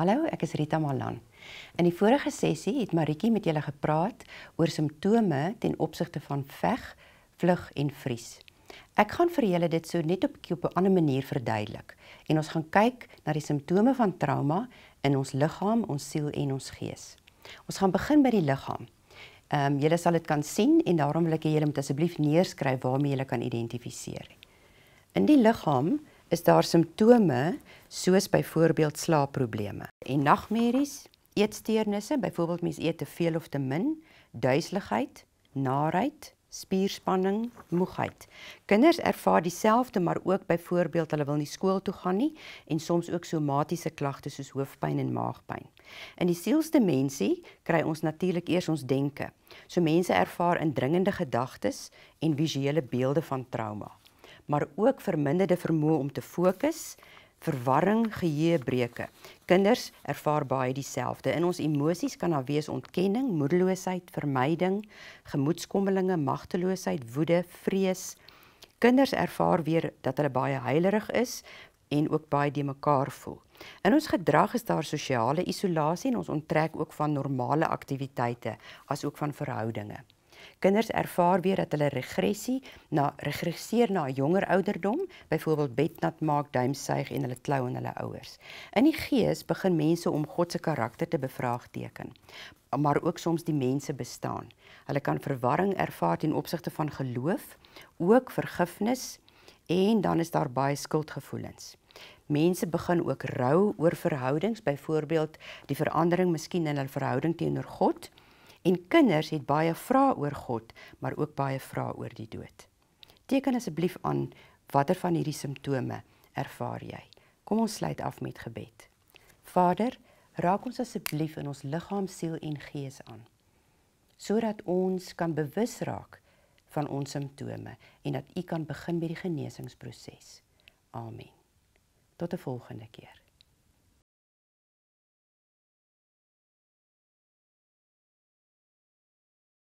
Hallo, ek is Rita Malan. In die vorige sessie het Maritjie met julle gepraat oor simptome ten opsigte van veg, vlug en vries. Ek gaan vir julle dit so net op 'n ander manier verduidelik en ons gaan kyk na die simptome van trauma in ons liggaam, ons siel en ons gees. Ons gaan begin by die liggaam. Ehm um, julle sal dit kan sien en daarom wil ek hê julle moet asseblief neerskryf waarmee julle kan identifiseer. In die liggaam is daar simptome soos byvoorbeeld slaapprobleme en nagmerries, eetsteurnisse, byvoorbeeld mens eet te veel of te min, duiseligheid, naarheid, spierspanning, moegheid. Kinders ervaar dieselfde maar ook byvoorbeeld hulle wil nie skool toe gaan nie en soms ook somatiese klagtes soos hoofpyn en maagpyn. In die sielsdimensie kry ons natuurlik eers ons denke. So mense ervaar indringende gedagtes en visuele beelde van trauma maar ook verminderde vermoë om te fokus, verwarring, geheuebreuke. Kinders ervaar baie dieselfde. In ons emosies kan daar wees ontkenning, moedeloosheid, vermyding, gemoedskommelinge, magteloosheid, woede, vrees. Kinders ervaar weer dat hulle baie heilerig is en ook baie die mekaar voel. In ons gedrag is daar sosiale isolasie en ons onttrek ook van normale aktiwiteite, asook van verhoudinge. Kinders ervaar weer dat hulle regressie na regresseer na 'n jonger ouderdom, byvoorbeeld bednat maak, duimsuig en hulle klou aan hulle ouers. In die gees begin mense om God se karakter te bevraagteken, maar ook soms die mense bestaan. Hulle kan verwarring ervaar ten opsigte van geloof, ook vergifnis en dan is daar baie skuldgevoelens. Mense begin ook rou oor verhoudings, byvoorbeeld die verandering miskien in hulle verhouding teenoor God En kinders het baie vrae oor God, maar ook baie vrae oor die dood. Teken asseblief aan watter van hierdie simptome ervaar jy? Kom ons sluit af met gebed. Vader, raak ons asseblief in ons liggaam, siel en gees aan, sodat ons kan bewus raak van ons simptome en dat U kan begin met die genesingsproses. Amen. Tot 'n volgende keer.